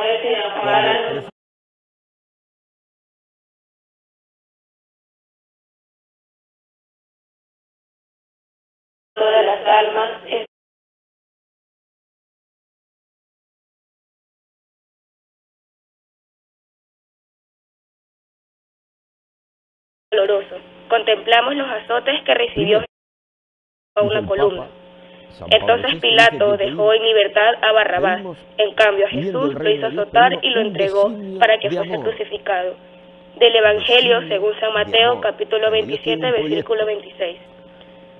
...todas las almas doloroso. Contemplamos los azotes que recibió una columna. Entonces Pilato dejó en libertad a Barrabás. En cambio a Jesús lo hizo azotar y lo entregó para que fuese crucificado. Del Evangelio según San Mateo capítulo 27 versículo 26.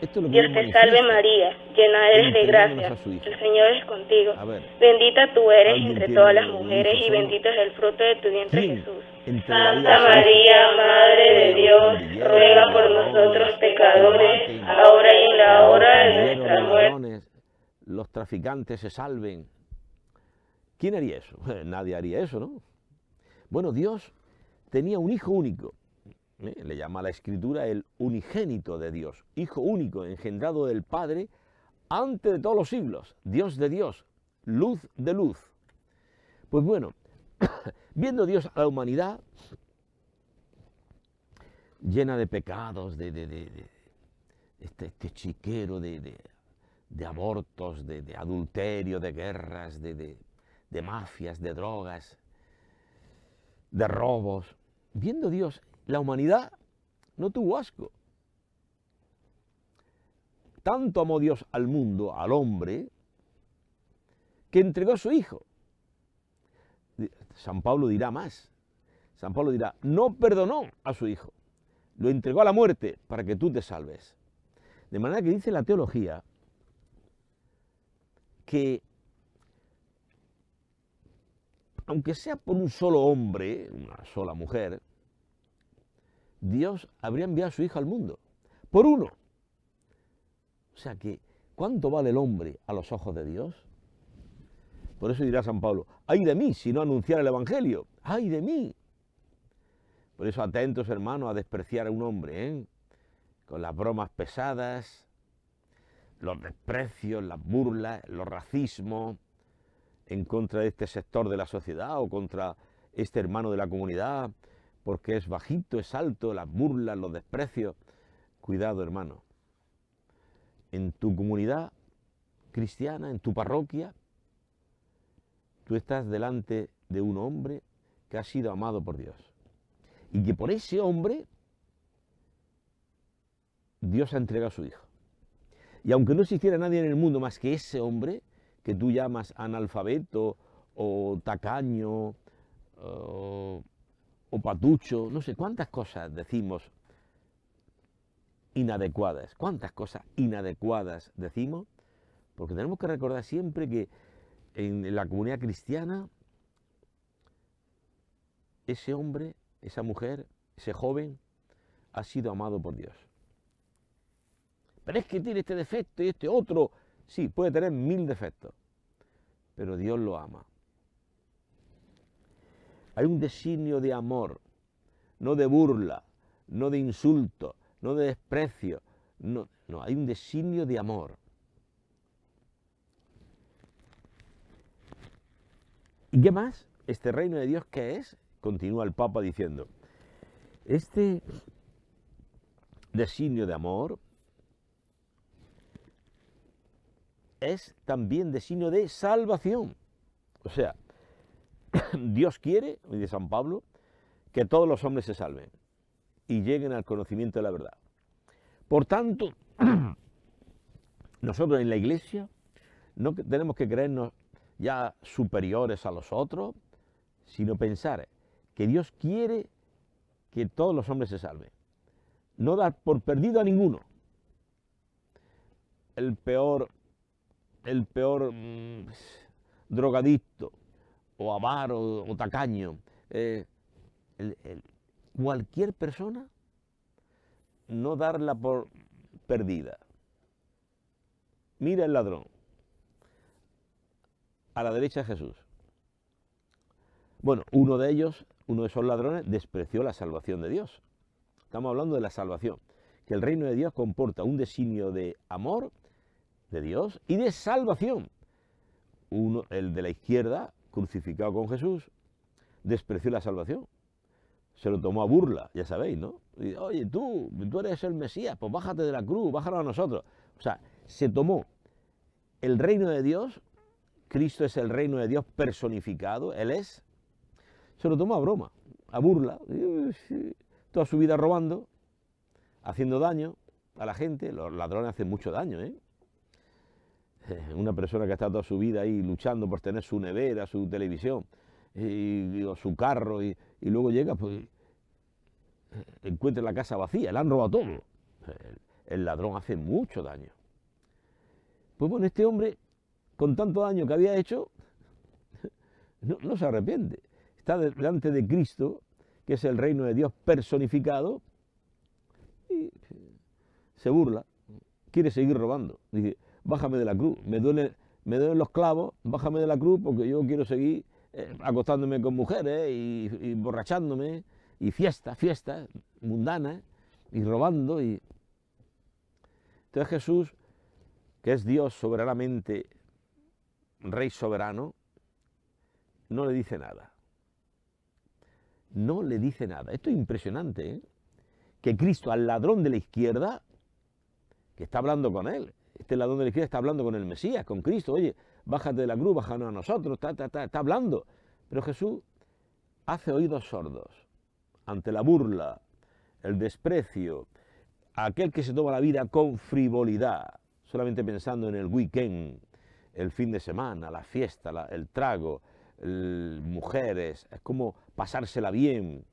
Dios te salve María, llena eres de gracia, el Señor es contigo. Bendita tú eres entre todas las mujeres y bendito es el fruto de tu vientre Jesús. Santa María, Madre de Dios, ruega por nosotros pecadores, ahora y en la hora de nuestra muerte. Los traficantes se salven. ¿Quién haría eso? Nadie haría eso, ¿no? Bueno, Dios tenía un hijo único ¿eh? le llama a la escritura el unigénito de Dios, hijo único, engendrado del Padre, antes de todos los siglos, Dios de Dios, luz de luz. Pues bueno, viendo Dios a la humanidad, llena de pecados, de, este, este, chiquero de, abortos, de, adulterio, de guerras, de, de mafias, de drogas, de robos, viendo Dios la humanidad no tuvo asco. Tanto amó Dios al mundo, al hombre, que entregó a su Hijo. San Pablo dirá más. San Pablo dirá, no perdonó a su Hijo, lo entregó a la muerte para que tú te salves. De manera que dice la teología que, aunque sea por un solo hombre, una sola mujer, Dios habría enviado a su Hijo al mundo, por uno. O sea que, ¿cuánto vale el hombre a los ojos de Dios? Por eso dirá San Pablo, ay de mí si no anunciar el Evangelio, ay de mí. Por eso atentos hermanos a despreciar a un hombre, ¿eh? con las bromas pesadas, los desprecios, las burlas, los racismos en contra de este sector de la sociedad o contra este hermano de la comunidad porque es bajito, es alto, las burlas, los desprecios. Cuidado, hermano. En tu comunidad cristiana, en tu parroquia, tú estás delante de un hombre que ha sido amado por Dios. Y que por ese hombre Dios ha entregado a su Hijo. Y aunque no existiera nadie en el mundo más que ese hombre, que tú llamas analfabeto o tacaño o o patucho, no sé cuántas cosas decimos inadecuadas, cuántas cosas inadecuadas decimos, porque tenemos que recordar siempre que en la comunidad cristiana ese hombre, esa mujer, ese joven ha sido amado por Dios. Pero es que tiene este defecto y este otro. Sí, puede tener mil defectos, pero Dios lo ama. Hay un designio de amor, no de burla, no de insulto, no de desprecio. No, no hay un designio de amor. ¿Y qué más? Este reino de Dios, ¿qué es? Continúa el Papa diciendo. Este designio de amor es también designio de salvación. O sea, Dios quiere, dice San Pablo, que todos los hombres se salven y lleguen al conocimiento de la verdad. Por tanto, nosotros en la iglesia no tenemos que creernos ya superiores a los otros, sino pensar que Dios quiere que todos los hombres se salven. No dar por perdido a ninguno. El peor, el peor mm, drogadicto, o avaro o tacaño. Eh, cualquier persona, no darla por perdida. Mira el ladrón. A la derecha de Jesús. Bueno, uno de ellos, uno de esos ladrones, despreció la salvación de Dios. Estamos hablando de la salvación. Que el reino de Dios comporta un designio de amor de Dios y de salvación. Uno, el de la izquierda, crucificado con Jesús, despreció la salvación. Se lo tomó a burla, ya sabéis, ¿no? Oye, tú, tú eres el Mesías, pues bájate de la cruz, bájalo a nosotros. O sea, se tomó el reino de Dios, Cristo es el reino de Dios personificado, Él es, se lo tomó a broma, a burla, toda su vida robando, haciendo daño a la gente, los ladrones hacen mucho daño, ¿eh? una persona que ha estado toda su vida ahí luchando por tener su nevera, su televisión, y, o su carro, y, luego llega, pues encuentra la casa vacía, Le han robado todo. El, ladrón hace mucho daño. Pues bueno, este hombre, con tanto daño que había hecho, no, no se arrepiente. Está delante de Cristo, que es el reino de Dios personificado, y se burla, quiere seguir robando. Dice, bájame de la cruz, me duelen, los clavos, bájame de la cruz porque yo quiero seguir eh, acostándome con mujeres y, y borrachándome y fiestas, fiestas mundanas y robando. Y... Entonces Jesús, que es Dios soberanamente, rey soberano, no le dice nada. No le dice nada. Esto es impresionante, ¿eh? que Cristo al ladrón de la izquierda, que está hablando con él, este ladrón de la izquierda está hablando con el Mesías, con Cristo, oye, bájate de la cruz, bájanos a nosotros, está, hablando. Pero Jesús hace oídos sordos ante la burla, el desprecio, aquel que se toma la vida con frivolidad, solamente pensando en el weekend, el fin de semana, la fiesta, el trago, mujeres, es como pasársela bien.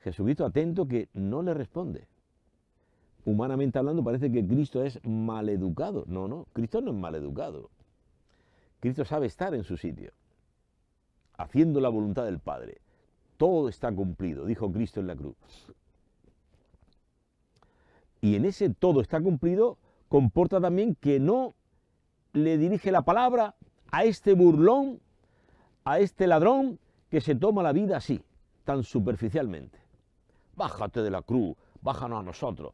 Jesucristo atento que no le responde humanamente hablando parece que Cristo es maleducado. No, no, Cristo no es maleducado. Cristo sabe estar en su sitio, haciendo la voluntad del Padre. Todo está cumplido, dijo Cristo en la cruz. Y en ese todo está cumplido comporta también que no le dirige la palabra a este burlón, a este ladrón que se toma la vida así, tan superficialmente. Bájate de la cruz, bájanos a nosotros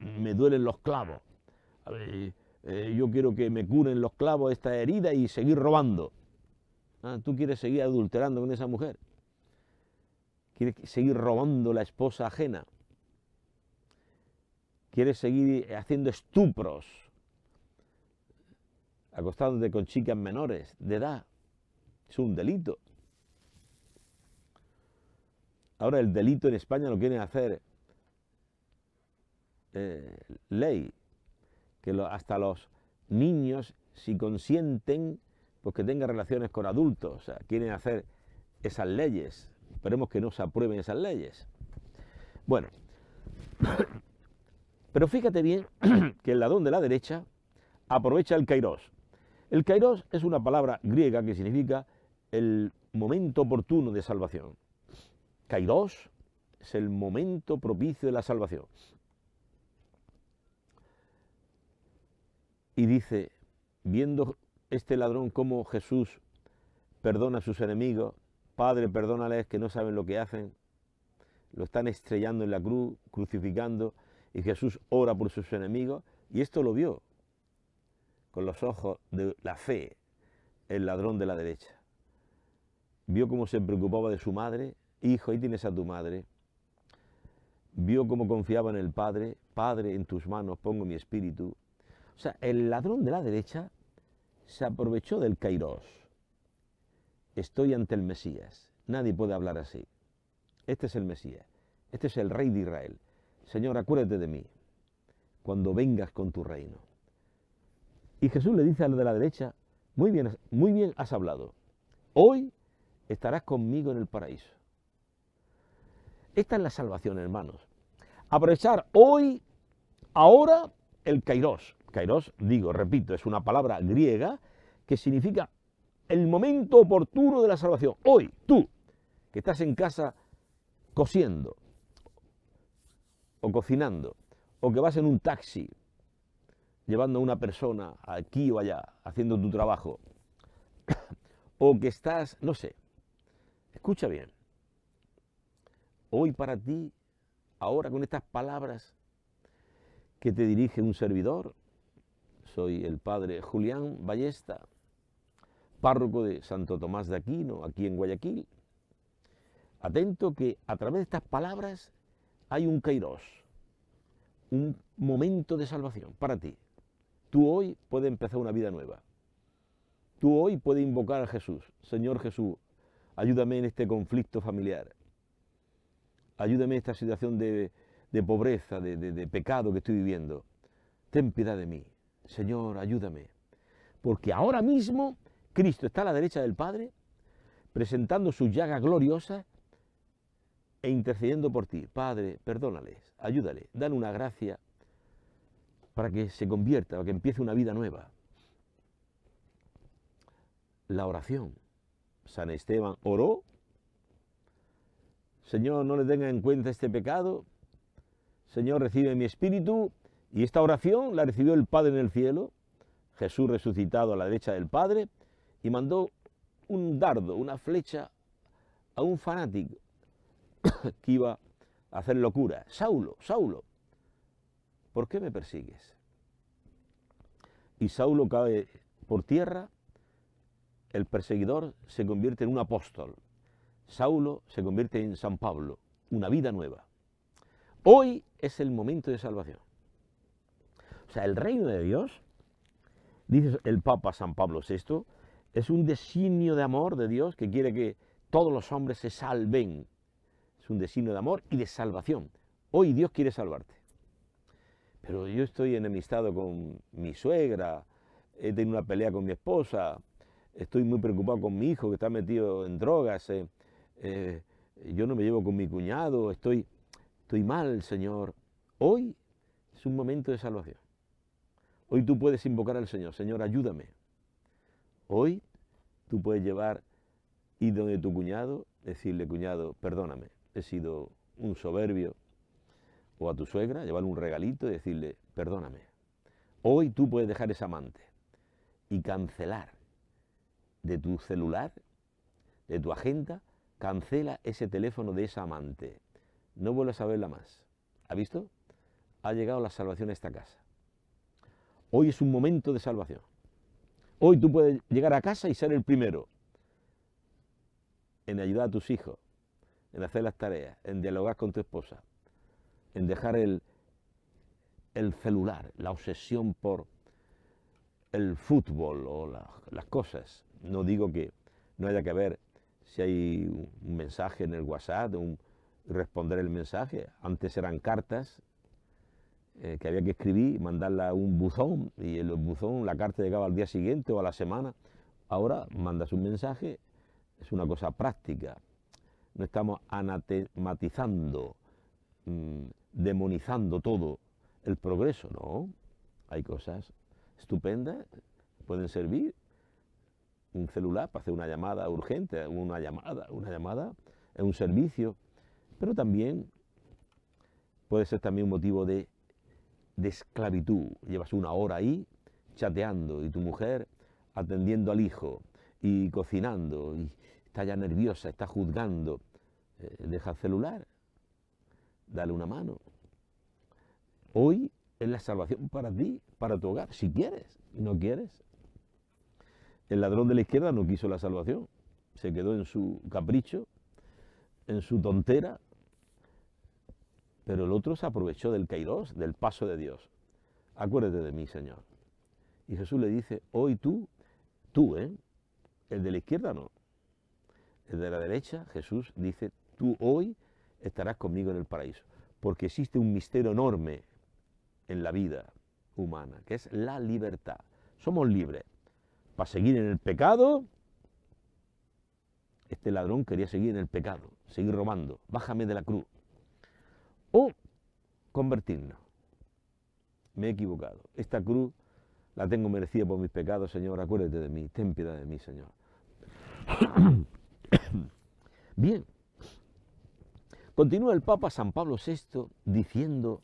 me duelen los clavos. Eh, eh, yo quiero que me curen los clavos esta herida y seguir robando. Ah, tú quieres seguir adulterando con esa mujer. Quieres seguir robando la esposa ajena. Quieres seguir haciendo estupros, acostándote con chicas menores de edad. Es un delito. Ahora el delito en España lo quieren hacer eh, ley, que hasta los niños, si consienten, porque que tengan relaciones con adultos, o sea, quieren hacer esas leyes. Esperemos que no se aprueben esas leyes. Bueno, pero fíjate bien que el ladrón de la derecha aprovecha el kairos. El kairos es una palabra griega que significa el momento oportuno de salvación. Kairos es el momento propicio de la salvación. y dice, viendo este ladrón cómo Jesús perdona a sus enemigos, Padre, perdónales que no saben lo que hacen, lo están estrellando en la cruz, crucificando, y Jesús ora por sus enemigos, y esto lo vio con los ojos de la fe el ladrón de la derecha. Vio cómo se preocupaba de su madre, hijo, ahí tienes a tu madre. Vio cómo confiaba en el Padre, Padre, en tus manos pongo mi espíritu, o sea, el ladrón de la derecha se aprovechó del Kairos. Estoy ante el Mesías. Nadie puede hablar así. Este es el Mesías. Este es el rey de Israel. Señor, acuérdate de mí cuando vengas con tu reino. Y Jesús le dice al de la derecha, muy bien, muy bien has hablado. Hoy estarás conmigo en el paraíso. Esta es la salvación, hermanos. Aprovechar hoy, ahora, el Kairos, Kairos, digo, repito, es una palabra griega que significa el momento oportuno de la salvación. Hoy, tú, que estás en casa cosiendo, o cocinando, o que vas en un taxi llevando a una persona aquí o allá, haciendo tu trabajo, o que estás, no sé, escucha bien, hoy para ti, ahora con estas palabras que te dirige un servidor, soy el padre Julián Ballesta, párroco de Santo Tomás de Aquino, aquí en Guayaquil. Atento que a través de estas palabras hay un kairos, un momento de salvación para ti. Tú hoy puedes empezar una vida nueva. Tú hoy puedes invocar a Jesús. Señor Jesús, ayúdame en este conflicto familiar. Ayúdame en esta situación de, pobreza, de, de pecado que estoy viviendo. Ten piedad de mí. Señor, ayúdame. Porque ahora mismo Cristo está a la derecha del Padre, presentando su llaga gloriosa e intercediendo por ti. Padre, perdónales, ayúdale, dan una gracia para que se convierta, para que empiece una vida nueva. La oración. San Esteban oró. Señor, no le tenga en cuenta este pecado. Señor, recibe mi espíritu. Y esta oración la recibió el Padre en el cielo, Jesús resucitado a la derecha del Padre, y mandó un dardo, una flecha a un fanático que iba a hacer locura. Saulo, Saulo, ¿por qué me persigues? Y Saulo cae por tierra, el perseguidor se convierte en un apóstol. Saulo se convierte en San Pablo, una vida nueva. Hoy es el momento de salvación. O sea, el reino de Dios, dice el Papa San Pablo VI, es un designio de amor de Dios que quiere que todos los hombres se salven. Es un designio de amor y de salvación. Hoy Dios quiere salvarte. Pero yo estoy enemistado con mi suegra, he tenido una pelea con mi esposa, estoy muy preocupado con mi hijo que está metido en drogas, eh, eh, yo no me llevo con mi cuñado, estoy, estoy mal, Señor. Hoy es un momento de salvación. Hoy tú puedes invocar al Señor, Señor, ayúdame. Hoy tú puedes llevar y donde tu cuñado, decirle, cuñado, perdóname, he sido un soberbio. O a tu suegra, llevarle un regalito y decirle, perdóname. Hoy tú puedes dejar esa amante y cancelar de tu celular, de tu agenda, cancela ese teléfono de esa amante. No vuelvas a verla más. ¿Ha visto? Ha llegado la salvación a esta casa. Hoy es un momento de salvación. Hoy tú puedes llegar a casa y ser el primero en ayudar a tus hijos, en hacer las tareas, en dialogar con tu esposa, en dejar el, el celular, la obsesión por el fútbol o las cosas. No digo que no haya que ver si hay un mensaje en el WhatsApp, un, responder el mensaje. Antes eran cartas, eh, que había que escribir, mandarla a un buzón, y en el buzón, la carta llegaba al día siguiente o a la semana. Ahora mandas un mensaje, es una cosa práctica. No estamos anatematizando, mm, demonizando todo el progreso, no. Hay cosas estupendas, pueden servir. Un celular para hacer una llamada urgente, una llamada, una llamada, es un servicio, pero también puede ser también un motivo de de esclavitud. Llevas una hora ahí chateando y tu mujer atendiendo al hijo y cocinando y está ya nerviosa, está juzgando. Eh, deja el celular, dale una mano. Hoy es la salvación para ti, para tu hogar, si quieres, y no quieres. El ladrón de la izquierda no quiso la salvación, se quedó en su capricho, en su tontera, pero el otro se aprovechó del kairos, del paso de Dios. Acuérdate de mí, Señor. Y Jesús le dice, hoy tú, tú, ¿eh? El de la izquierda no. El de la derecha, Jesús dice, tú hoy estarás conmigo en el paraíso. Porque existe un misterio enorme en la vida humana, que es la libertad. Somos libres. Para seguir en el pecado, este ladrón quería seguir en el pecado, seguir robando. Bájame de la cruz o convertirnos. Me he equivocado. Esta cruz la tengo merecida por mis pecados, Señor. Acuérdate de mí. Ten piedad de mí, Señor. Bien. Continúa el Papa San Pablo VI diciendo,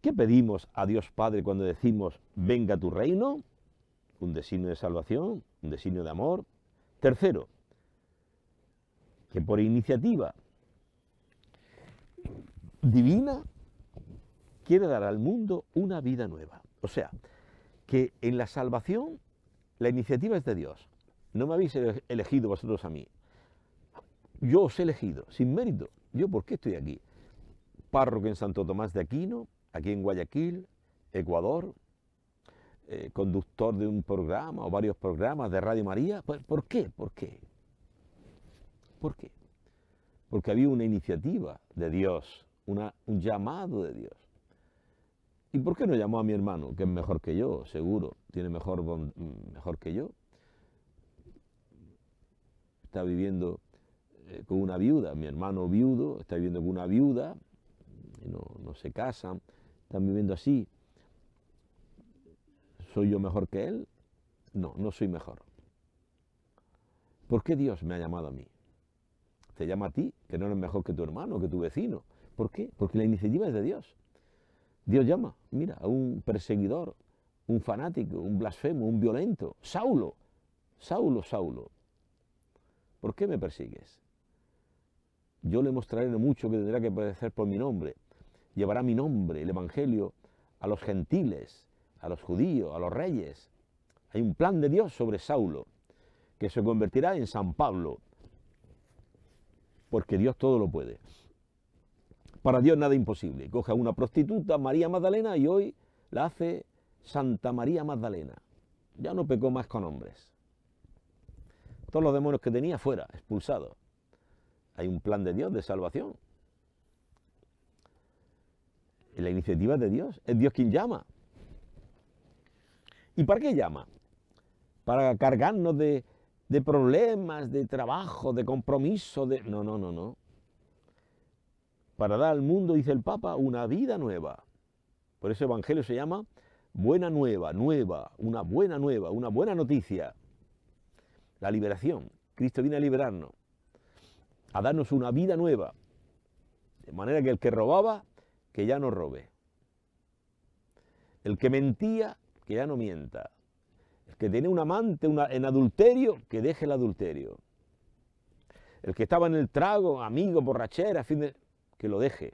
¿qué pedimos a Dios Padre cuando decimos, venga tu reino? Un designio de salvación, un designio de amor. Tercero, que por iniciativa divina quiere dar al mundo una vida nueva. O sea, que en la salvación la iniciativa es de Dios. No me habéis elegido vosotros a mí. Yo os he elegido, sin mérito. ¿Yo por qué estoy aquí? Párroco en Santo Tomás de Aquino, aquí en Guayaquil, Ecuador, eh, conductor de un programa o varios programas de Radio María. ¿Por, ¿Por qué? ¿Por qué? ¿Por qué? Porque había una iniciativa de Dios un llamado de Dios. ¿Y por qué no llamó a mi hermano, que es mejor que yo, seguro, tiene mejor, mejor que yo? Está viviendo eh, con una viuda, mi hermano viudo, está viviendo con una viuda, no, no se casan, están viviendo así. ¿Soy yo mejor que él? No, no soy mejor. ¿Por qué Dios me ha llamado a mí? Te llama a ti, que no eres mejor que tu hermano, que tu vecino, ¿Por qué? Porque la iniciativa es de Dios. Dios llama, mira, a un perseguidor, un fanático, un blasfemo, un violento. Saulo, Saulo, Saulo, ¿por qué me persigues? Yo le mostraré lo mucho que tendrá que padecer por mi nombre. Llevará mi nombre, el Evangelio, a los gentiles, a los judíos, a los reyes. Hay un plan de Dios sobre Saulo, que se convertirá en San Pablo, porque Dios todo lo puede. Para Dios nada imposible. coge a una prostituta, María Magdalena, y hoy la hace Santa María Magdalena. Ya no pecó más con hombres. Todos los demonios que tenía fuera, expulsados. Hay un plan de Dios de salvación. La iniciativa es de Dios. Es Dios quien llama. ¿Y para qué llama? Para cargarnos de, de problemas, de trabajo, de compromiso, de... No, no, no, no para dar al mundo, dice el Papa, una vida nueva. Por eso el Evangelio se llama buena nueva, nueva, una buena nueva, una buena noticia. La liberación. Cristo viene a liberarnos, a darnos una vida nueva. De manera que el que robaba, que ya no robe. El que mentía, que ya no mienta. El que tiene un amante en adulterio, que deje el adulterio. El que estaba en el trago, amigo, borrachera, fin de, que lo deje.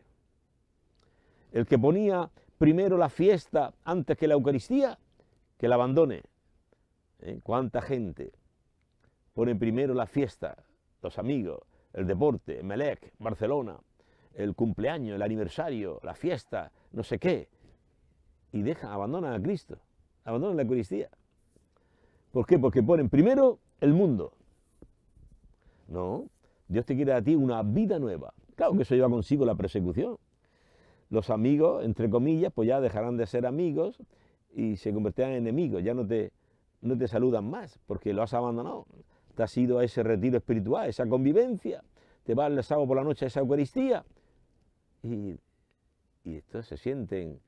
El que ponía primero la fiesta antes que la Eucaristía, que la abandone. ¿Eh? ¿Cuánta gente pone primero la fiesta, los amigos, el deporte, Melec, Barcelona, el cumpleaños, el aniversario, la fiesta, no sé qué? Y deja, abandonan a Cristo, abandonan la Eucaristía. ¿Por qué? Porque ponen primero el mundo. No, Dios te quiere a ti una vida nueva, Claro que eso lleva consigo la persecución. Los amigos, entre comillas, pues ya dejarán de ser amigos y se convertirán en enemigos. Ya no te, no te saludan más porque lo has abandonado. Te has ido a ese retiro espiritual, a esa convivencia. Te vas el sábado por la noche a esa Eucaristía. Y, y estos se sienten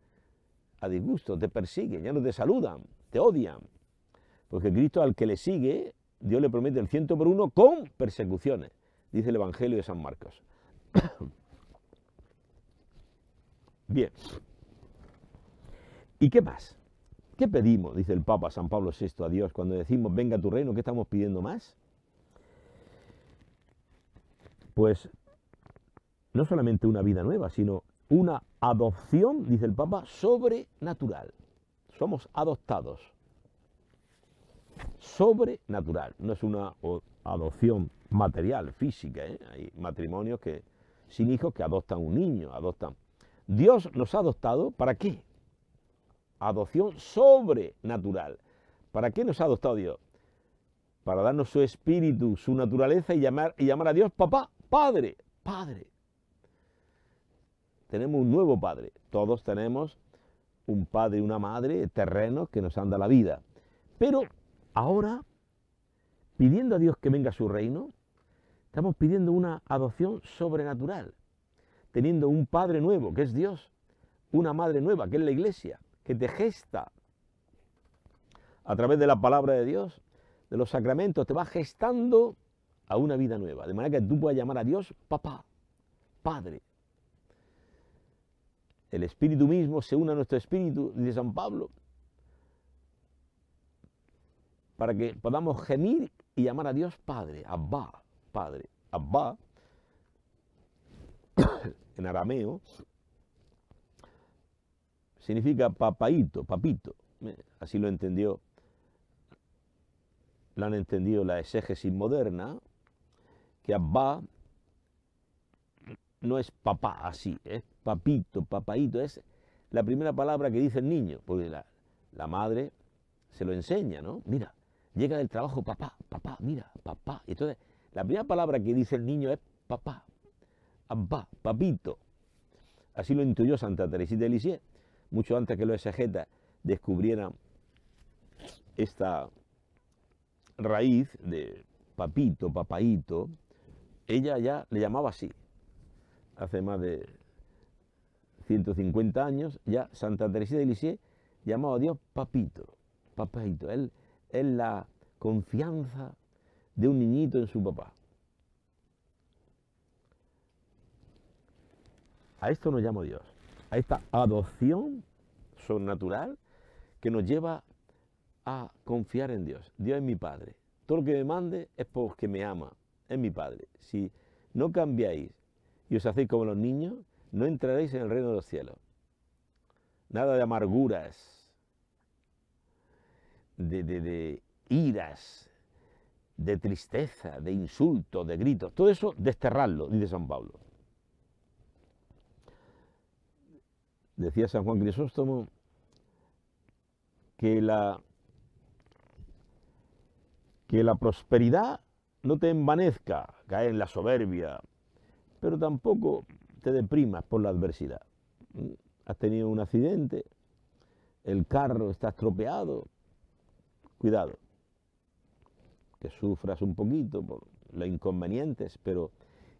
a disgusto, te persiguen, ya no te saludan, te odian. Porque Cristo al que le sigue, Dios le promete el ciento por uno con persecuciones, dice el Evangelio de San Marcos. Bien. ¿Y qué más? ¿Qué pedimos? Dice el Papa San Pablo VI a Dios cuando decimos, venga tu reino, ¿qué estamos pidiendo más? Pues no solamente una vida nueva, sino una adopción, dice el Papa, sobrenatural. Somos adoptados. Sobrenatural. No es una adopción material, física. ¿eh? Hay matrimonios que sin hijos que adoptan un niño, adoptan. Dios los ha adoptado para qué? Adopción sobrenatural. ¿Para qué nos ha adoptado Dios? Para darnos su espíritu, su naturaleza y llamar, y llamar a Dios papá, padre, padre. Tenemos un nuevo padre. Todos tenemos un padre y una madre, terrenos que nos han dado la vida. Pero ahora, pidiendo a Dios que venga a su reino, Estamos pidiendo una adopción sobrenatural, teniendo un Padre nuevo, que es Dios, una Madre nueva, que es la Iglesia, que te gesta a través de la palabra de Dios, de los sacramentos, te va gestando a una vida nueva, de manera que tú puedas llamar a Dios papá, Padre. El Espíritu mismo se une a nuestro Espíritu, dice San Pablo, para que podamos gemir y llamar a Dios Padre, Abba, padre. Abba, en arameo, significa papaito, papito. Eh, así lo entendió, lo han entendido la exégesis moderna, que Abba no es papá así, es papito, papaito, es la primera palabra que dice el niño, porque la, madre se lo enseña, ¿no? Mira, llega del trabajo, papá, papá, mira, papá. Y entonces la primera palabra que dice el niño es papá, abba, papito. Así lo intuyó Santa Teresita de Lisieux, mucho antes que los exegetas descubrieran esta raíz de papito, papaito, ella ya le llamaba así. Hace más de 150 años, ya Santa Teresita de Lisieux llamaba a Dios papito, papaito. Él es la confianza de un niñito en su papá. A esto nos llama Dios, a esta adopción sobrenatural que nos lleva a confiar en Dios. Dios es mi Padre. Todo lo que me mande es porque me ama, es mi Padre. Si no cambiáis y os hacéis como los niños, no entraréis en el reino de los cielos. Nada de amarguras, de, de, de iras, de tristeza, de insultos, de gritos, todo eso desterrarlo, dice San Pablo. Decía San Juan Crisóstomo que la, que la prosperidad no te envanezca, cae en la soberbia, pero tampoco te deprimas por la adversidad. Has tenido un accidente, el carro está estropeado, cuidado, que sufras un poquito por los inconvenientes, pero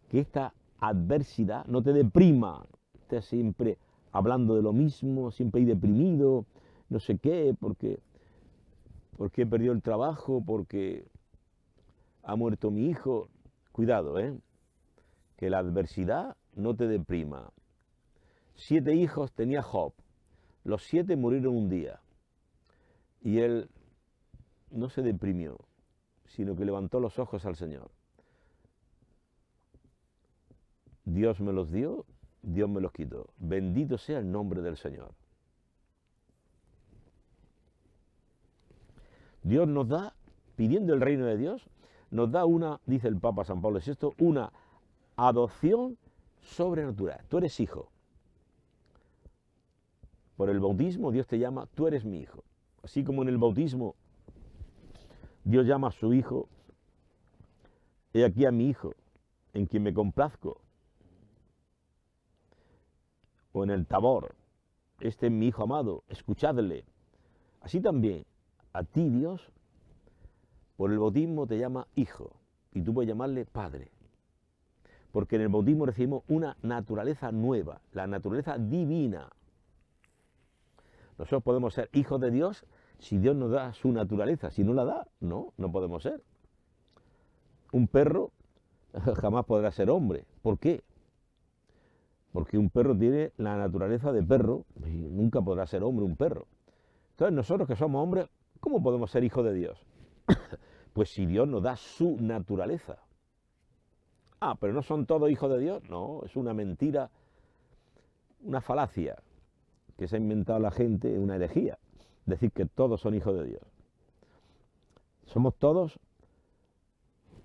que esta adversidad no te deprima, Estás siempre hablando de lo mismo, siempre ahí deprimido, no sé qué, porque, porque perdió el trabajo, porque ha muerto mi hijo. Cuidado, ¿eh? que la adversidad no te deprima. Siete hijos tenía Job, los siete murieron un día y él no se deprimió sino que levantó los ojos al Señor. Dios me los dio, Dios me los quitó. Bendito sea el nombre del Señor. Dios nos da, pidiendo el reino de Dios, nos da una, dice el Papa San Pablo VI, una adopción sobrenatural. Tú eres hijo. Por el bautismo Dios te llama, tú eres mi hijo. Así como en el bautismo Dios llama a su hijo, he aquí a mi hijo, en quien me complazco. O en el tabor, este es mi hijo amado, escuchadle. Así también, a ti Dios, por el bautismo te llama hijo, y tú puedes llamarle padre. Porque en el bautismo recibimos una naturaleza nueva, la naturaleza divina. Nosotros podemos ser hijos de Dios si Dios nos da su naturaleza, si no la da, no, no podemos ser. Un perro jamás podrá ser hombre. ¿Por qué? Porque un perro tiene la naturaleza de perro y nunca podrá ser hombre un perro. Entonces nosotros que somos hombres, ¿cómo podemos ser hijos de Dios? pues si Dios nos da su naturaleza. Ah, pero no son todos hijos de Dios. No, es una mentira, una falacia que se ha inventado la gente, una herejía decir que todos son hijos de Dios. Somos todos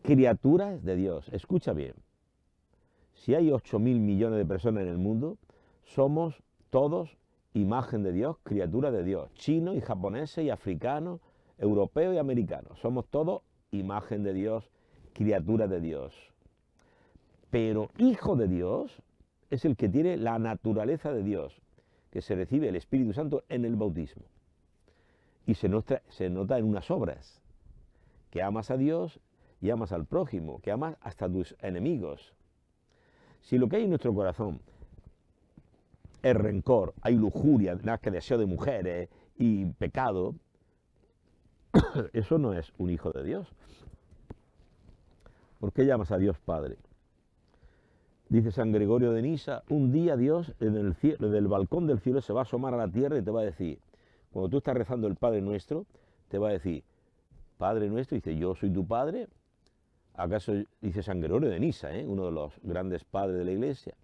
criaturas de Dios. Escucha bien. Si hay 8 mil millones de personas en el mundo, somos todos imagen de Dios, criatura de Dios. chino y japoneses y africanos, europeo y americano, Somos todos imagen de Dios, criatura de Dios. Pero hijo de Dios es el que tiene la naturaleza de Dios, que se recibe el Espíritu Santo en el bautismo y se, nota en unas obras, que amas a Dios y amas al prójimo, que amas hasta tus enemigos. Si lo que hay en nuestro corazón es rencor, hay lujuria, que deseo de mujeres y pecado, eso no es un hijo de Dios. ¿Por qué llamas a Dios Padre? Dice San Gregorio de Nisa, un día Dios en el del balcón del cielo se va a asomar a la tierra y te va a decir, cuando tú estás rezando el Padre Nuestro, te va a decir, Padre Nuestro, dice, yo soy tu Padre. ¿Acaso dice San Gregorio de Nisa, eh, uno de los grandes padres de la Iglesia?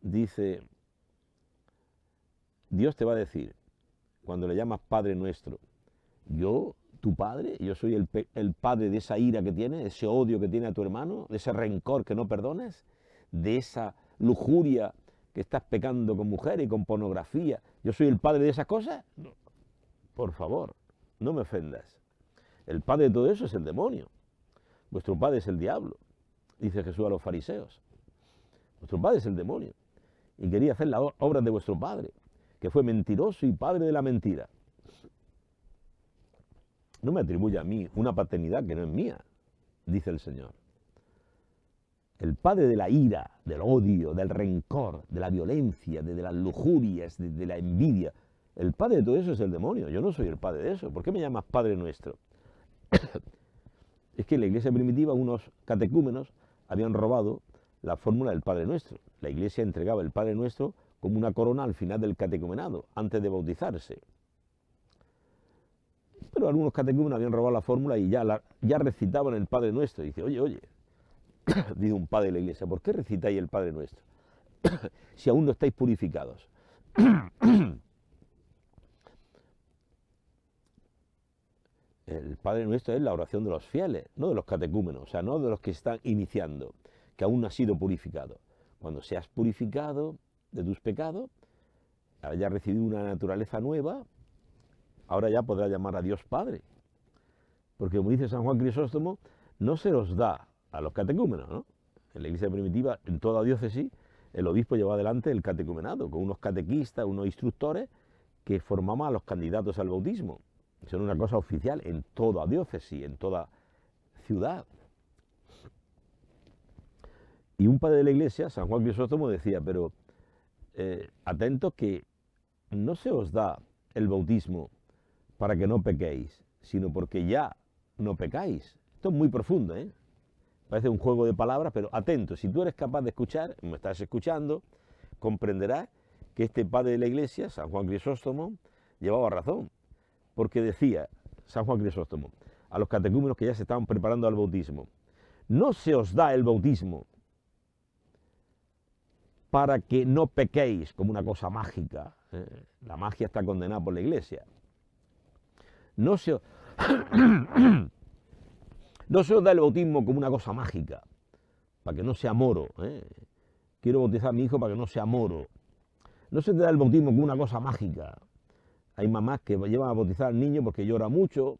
Dice, Dios te va a decir, cuando le llamas Padre Nuestro, yo, tu Padre, yo soy el, Padre de esa ira que tiene, ese odio que tiene a tu hermano, de ese rencor que no perdones, de esa lujuria que estás pecando con mujeres y con pornografía, ¿yo soy el padre de esas cosas? No. Por favor, no me ofendas. El padre de todo eso es el demonio. Vuestro padre es el diablo, dice Jesús a los fariseos. Vuestro padre es el demonio. Y quería hacer las obras de vuestro padre, que fue mentiroso y padre de la mentira. No me atribuye a mí una paternidad que no es mía, dice el Señor el padre de la ira, del odio, del rencor, de la violencia, de, las lujurias, de, la envidia. El padre de todo eso es el demonio. Yo no soy el padre de eso. ¿Por qué me llamas Padre nuestro? es que en la iglesia primitiva unos catecúmenos habían robado la fórmula del Padre nuestro. La iglesia entregaba el Padre nuestro como una corona al final del catecumenado, antes de bautizarse. Pero algunos catecúmenos habían robado la fórmula y ya, ya recitaban el Padre nuestro. dice, oye, oye, dice un padre de la iglesia, ¿por qué recitáis el Padre Nuestro? si aún no estáis purificados. el Padre Nuestro es la oración de los fieles, no de los catecúmenos, o sea, no de los que están iniciando, que aún no han sido purificado. Cuando seas purificado de tus pecados, hayas recibido una naturaleza nueva, ahora ya podrás llamar a Dios Padre. Porque como dice San Juan Crisóstomo, no se os da a los catecúmenos. ¿no? En la iglesia primitiva, en toda diócesis, el obispo llevaba adelante el catecumenado, con unos catequistas, unos instructores que formaban a los candidatos al bautismo. Eso era una cosa oficial en toda diócesis, en toda ciudad. Y un padre de la iglesia, San Juan Crisóstomo, decía, pero eh, atento que no se os da el bautismo para que no pequéis, sino porque ya no pecáis. Esto es muy profundo, ¿eh? parece un juego de palabras, pero atento, si tú eres capaz de escuchar, me estás escuchando, comprenderás que este padre de la iglesia, San Juan Crisóstomo, llevaba razón, porque decía San Juan Crisóstomo a los catecúmenos que ya se estaban preparando al bautismo, no se os da el bautismo para que no pequéis como una cosa mágica, ¿eh? la magia está condenada por la iglesia, no se, No se os da el bautismo como una cosa mágica, para que no sea moro. ¿eh? Quiero bautizar a mi hijo para que no sea moro. No se te da el bautismo como una cosa mágica. Hay mamás que llevan a bautizar al niño porque llora mucho,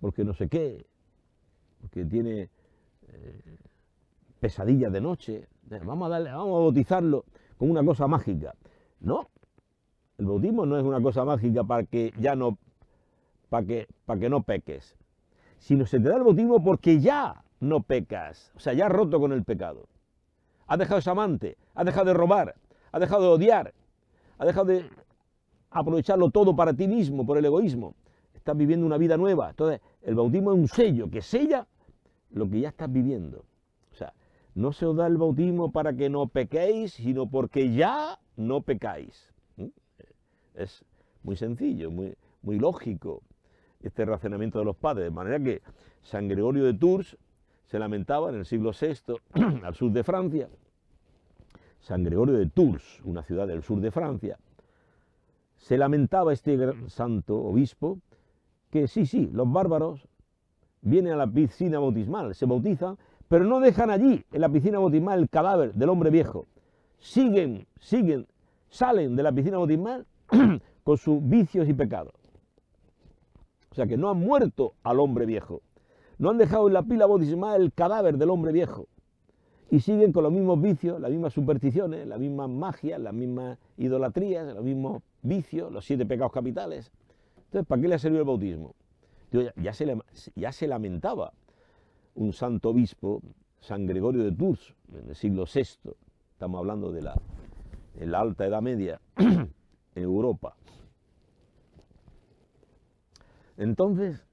porque no sé qué, porque tiene eh, pesadillas de noche. Eh, vamos a, darle, vamos a bautizarlo como una cosa mágica. No, el bautismo no es una cosa mágica para que ya no, para que, para que no peques sino se te da el bautismo porque ya no pecas, o sea, ya has roto con el pecado. Has dejado ese amante, has dejado de robar, has dejado de odiar, has dejado de aprovecharlo todo para ti mismo, por el egoísmo. Estás viviendo una vida nueva. Entonces, el bautismo es un sello que sella lo que ya estás viviendo. O sea, no se os da el bautismo para que no pequéis, sino porque ya no pecáis. ¿Mm? Es muy sencillo, muy, muy lógico este racionamiento de los padres. De manera que San Gregorio de Tours se lamentaba en el siglo VI al sur de Francia. San Gregorio de Tours, una ciudad del sur de Francia, se lamentaba este santo obispo que sí, sí, los bárbaros vienen a la piscina bautismal, se bautizan, pero no dejan allí, en la piscina bautismal, el cadáver del hombre viejo. Siguen, siguen, salen de la piscina bautismal con sus vicios y pecados. O sea que no han muerto al hombre viejo. No han dejado en la pila bautismal el cadáver del hombre viejo. Y siguen con los mismos vicios, las mismas supersticiones, las mismas magias, las mismas idolatrías, los mismos vicios, los siete pecados capitales. Entonces, ¿para qué le ha servido el bautismo? ya, se lamentaba un santo obispo, San Gregorio de Tours, en el siglo VI, estamos hablando de la, de la alta Edad Media, en Europa, entonces,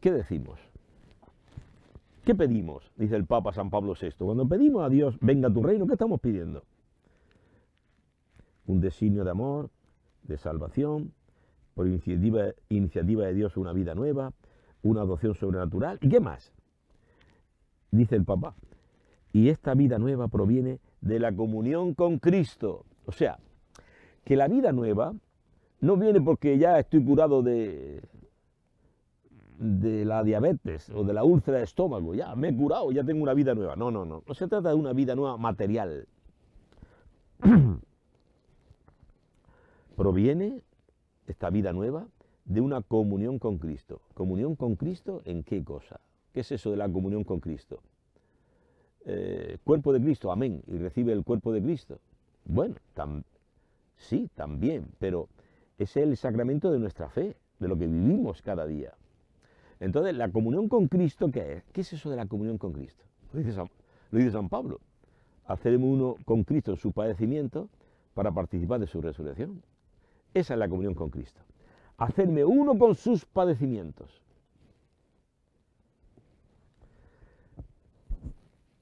¿qué decimos? ¿Qué pedimos? Dice el Papa San Pablo VI. Cuando pedimos a Dios, venga tu reino, ¿qué estamos pidiendo? Un designio de amor, de salvación, por iniciativa, iniciativa de Dios una vida nueva, una adopción sobrenatural. ¿Y qué más? Dice el Papa. Y esta vida nueva proviene de la comunión con Cristo. O sea, que la vida nueva no viene porque ya estoy curado de, de la diabetes o de la úlcera de estómago, ya me he curado, ya tengo una vida nueva. No, no, no, no se trata de una vida nueva material. Proviene esta vida nueva de una comunión con Cristo. ¿Comunión con Cristo en qué cosa? ¿Qué es eso de la comunión con Cristo? Eh, cuerpo de Cristo, amén, y recibe el cuerpo de Cristo. Bueno, sí, también, pero es el sacramento de nuestra fe, de lo que vivimos cada día. Entonces, la comunión con Cristo, ¿qué es? ¿Qué es eso de la comunión con Cristo? Lo dice San, Pablo. Hacerme uno con Cristo en su padecimiento para participar de su resurrección. Esa es la comunión con Cristo. Hacerme uno con sus padecimientos.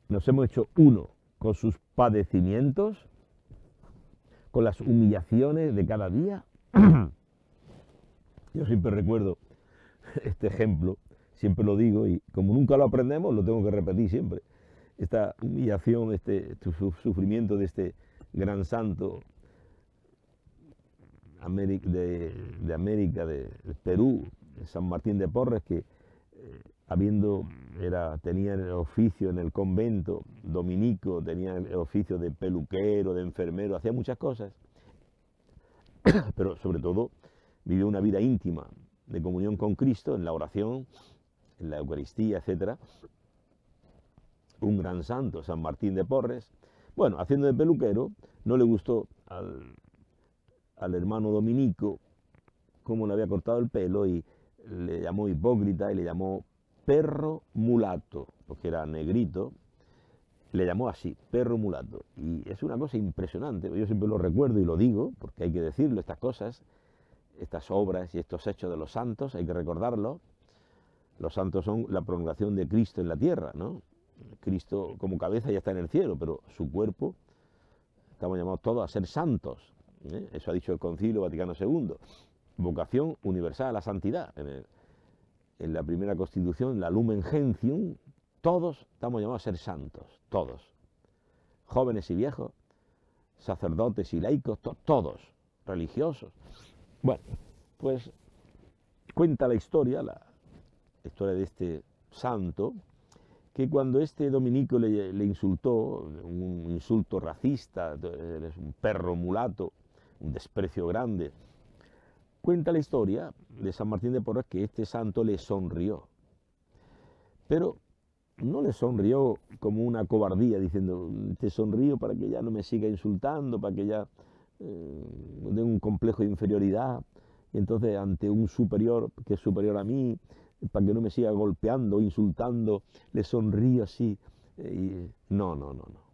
Nos hemos hecho uno con sus padecimientos, con las humillaciones de cada día, yo siempre recuerdo este ejemplo, siempre lo digo y como nunca lo aprendemos, lo tengo que repetir siempre. Esta humillación, este, sufrimiento de este gran santo de, América, de, Perú, San Martín de Porres, que eh, habiendo, era, tenía el oficio en el convento dominico, tenía el oficio de peluquero, de enfermero, hacía muchas cosas pero sobre todo vivió una vida íntima de comunión con Cristo en la oración, en la Eucaristía, etc. Un gran santo, San Martín de Porres. Bueno, haciendo de peluquero, no le gustó al, al hermano dominico cómo le había cortado el pelo y le llamó hipócrita y le llamó perro mulato, porque era negrito le llamó así, perro mulato. Y es una cosa impresionante, yo siempre lo recuerdo y lo digo, porque hay que decirlo, estas cosas, estas obras y estos hechos de los santos, hay que recordarlo. Los santos son la prolongación de Cristo en la tierra, ¿no? Cristo como cabeza ya está en el cielo, pero su cuerpo, estamos llamados todos a ser santos. ¿eh? Eso ha dicho el Concilio Vaticano II. Vocación universal a la santidad. En, en la primera constitución, la Lumen Gentium, todos estamos llamados a ser santos, todos. Jóvenes y viejos, sacerdotes y laicos, todos, religiosos. Bueno, pues cuenta la historia, la historia de este santo, que cuando este dominico le, insultó, un insulto racista, un perro mulato, un desprecio grande, cuenta la historia de San Martín de porras que este santo le sonrió. Pero no le sonrió como una cobardía, diciendo, te sonrío para que ya no me siga insultando, para que ya eh, de un complejo de inferioridad, y entonces ante un superior que es superior a mí, para que no me siga golpeando, insultando, le sonrío así. Eh, y no, no, no, no.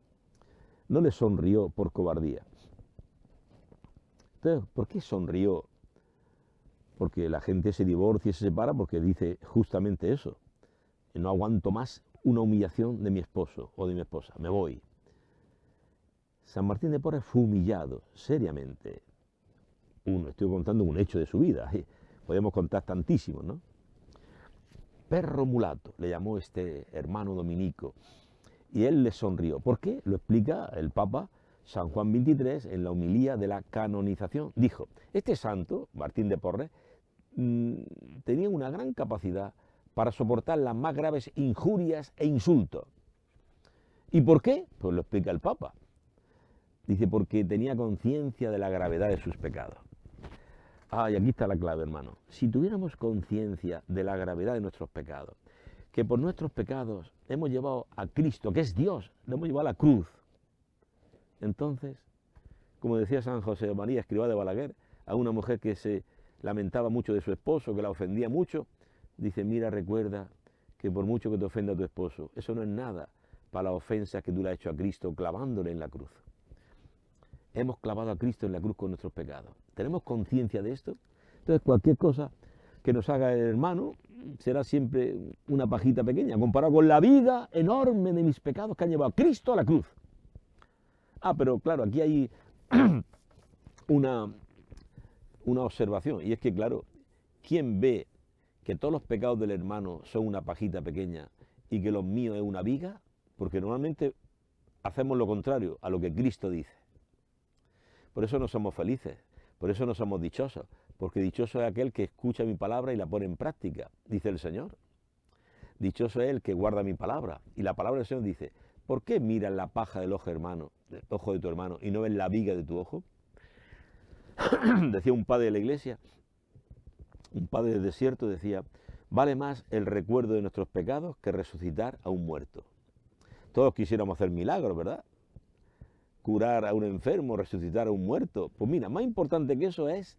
No le sonrió por cobardía. Entonces, ¿por qué sonrió? Porque la gente se divorcia y se separa porque dice justamente eso. No aguanto más una humillación de mi esposo o de mi esposa, me voy. San Martín de Porres fue humillado seriamente. Uno, estoy contando un hecho de su vida, eh, podemos contar tantísimos, ¿no? Perro mulato, le llamó este hermano dominico, y él le sonrió. ¿Por qué? Lo explica el Papa San Juan XXIII en la humilía de la canonización. Dijo, este santo, Martín de Porres, mm, tenía una gran capacidad para soportar las más graves injurias e insultos. ¿Y por qué? Pues lo explica el Papa. Dice, porque tenía conciencia de la gravedad de sus pecados. Ah, y aquí está la clave, hermano. Si tuviéramos conciencia de la gravedad de nuestros pecados, que por nuestros pecados hemos llevado a Cristo, que es Dios, lo hemos llevado a la cruz, entonces, como decía San José María, escriba de Balaguer, a una mujer que se lamentaba mucho de su esposo, que la ofendía mucho, dice, mira, recuerda que por mucho que te ofenda a tu esposo, eso no es nada para la ofensa que tú le has hecho a Cristo clavándole en la cruz. Hemos clavado a Cristo en la cruz con nuestros pecados. ¿Tenemos conciencia de esto? Entonces, cualquier cosa que nos haga el hermano será siempre una pajita pequeña, comparado con la vida enorme de mis pecados que han llevado a Cristo a la cruz. Ah, pero claro, aquí hay una, una observación, y es que, claro, ¿quién ve que todos los pecados del hermano son una pajita pequeña y que los míos es una viga, porque normalmente hacemos lo contrario a lo que Cristo dice. Por eso no somos felices, por eso no somos dichosos, porque dichoso es aquel que escucha mi palabra y la pone en práctica, dice el Señor. Dichoso es el que guarda mi palabra. Y la palabra del Señor dice, ¿por qué miras la paja del ojo, hermano, del ojo de tu hermano y no ves la viga de tu ojo? Decía un padre de la iglesia, un padre de desierto decía, vale más el recuerdo de nuestros pecados que resucitar a un muerto. Todos quisiéramos hacer milagros, ¿verdad? Curar a un enfermo, resucitar a un muerto. Pues mira, más importante que eso es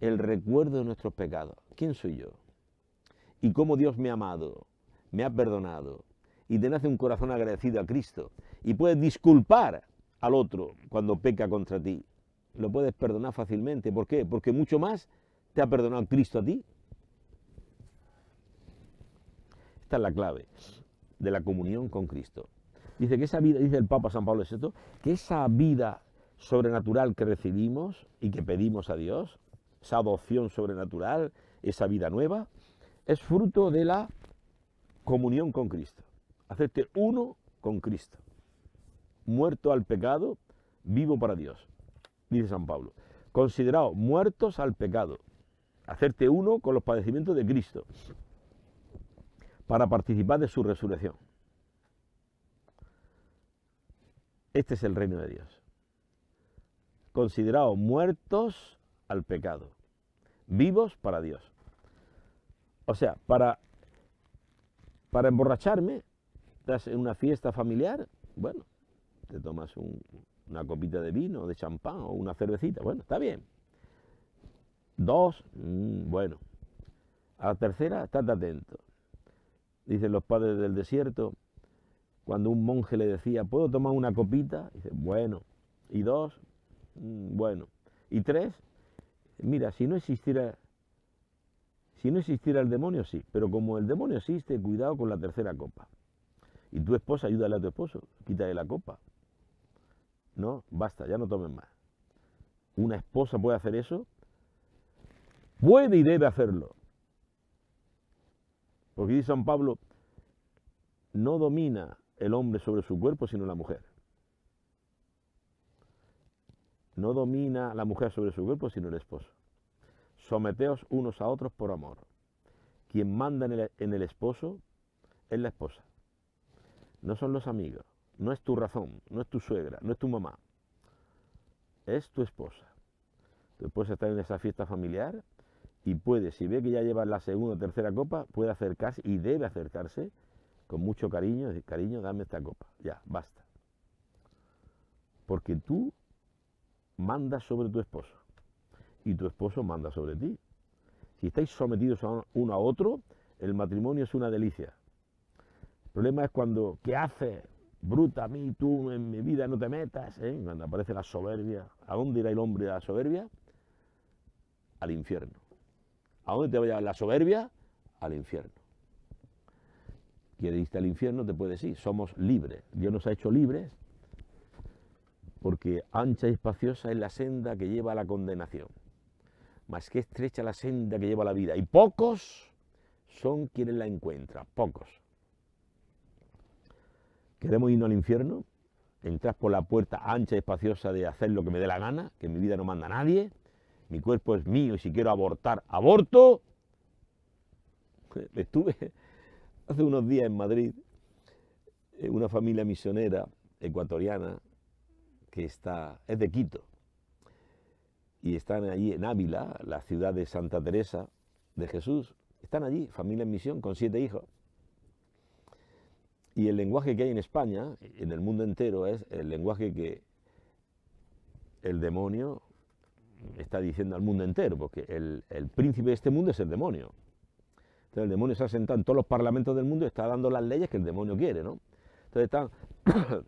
el recuerdo de nuestros pecados. ¿Quién soy yo? Y cómo Dios me ha amado, me ha perdonado. Y te nace un corazón agradecido a Cristo. Y puedes disculpar al otro cuando peca contra ti. Lo puedes perdonar fácilmente. ¿Por qué? Porque mucho más ¿Te ha perdonado Cristo a ti? Esta es la clave de la comunión con Cristo. Dice que esa vida, dice el Papa San Pablo esto que esa vida sobrenatural que recibimos y que pedimos a Dios, esa adopción sobrenatural, esa vida nueva, es fruto de la comunión con Cristo. Hacerte uno con Cristo. Muerto al pecado, vivo para Dios, dice San Pablo. Considerado muertos al pecado hacerte uno con los padecimientos de Cristo, para participar de su resurrección. Este es el reino de Dios. Considerados muertos al pecado, vivos para Dios. O sea, para, para emborracharme, estás en una fiesta familiar, bueno, te tomas una copita de vino, de champán o una cervecita, bueno, está bien, Dos, mm, bueno. A la tercera, estate atento. Dicen los padres del desierto, cuando un monje le decía, ¿puedo tomar una copita? Dice, bueno. Y dos, mm, bueno. Y tres, mira, si no existiera si no existiera el demonio, sí, pero como el demonio existe, cuidado con la tercera copa. Y tu esposa, ayúdale a tu esposo, quítale la copa. No, basta, ya no tomen más. Una esposa puede hacer eso puede y debe hacerlo. Porque dice San Pablo, no domina el hombre sobre su cuerpo, sino la mujer. No domina la mujer sobre su cuerpo, sino el esposo. Someteos unos a otros por amor. Quien manda en el, esposo es la esposa. No son los amigos, no es tu razón, no es tu suegra, no es tu mamá. Es tu esposa. Tu esposa está en esa fiesta familiar, y puede, si ve que ya lleva la segunda o tercera copa, puede acercarse y debe acercarse con mucho cariño, decir, cariño, dame esta copa, ya, basta. Porque tú mandas sobre tu esposo y tu esposo manda sobre ti. Si estáis sometidos uno a otro, el matrimonio es una delicia. El problema es cuando, ¿qué hace Bruta, a mí, tú en mi vida no te metas, ¿eh? cuando aparece la soberbia. ¿A dónde irá el hombre de la soberbia? Al infierno. ¿A dónde te va a llevar la soberbia? Al infierno. Quieres irte al infierno, te puedes ir. Somos libres. Dios nos ha hecho libres porque ancha y espaciosa es la senda que lleva a la condenación, Más que estrecha la senda que lleva a la vida. Y pocos son quienes la encuentran, pocos. ¿Queremos irnos al infierno? Entras por la puerta ancha y espaciosa de hacer lo que me dé la gana, que en mi vida no manda a nadie? mi cuerpo es mío y si quiero abortar, aborto. Estuve hace unos días en Madrid, eh, una familia misionera ecuatoriana que está, es de Quito, y están allí en Ávila, la ciudad de Santa Teresa de Jesús, están allí, familia en misión, con siete hijos. Y el lenguaje que hay en España, en el mundo entero, es el lenguaje que el demonio está diciendo al mundo entero, porque el, príncipe de este mundo es el demonio. Entonces el demonio se ha sentado en todos los parlamentos del mundo y está dando las leyes que el demonio quiere, ¿no? Entonces están...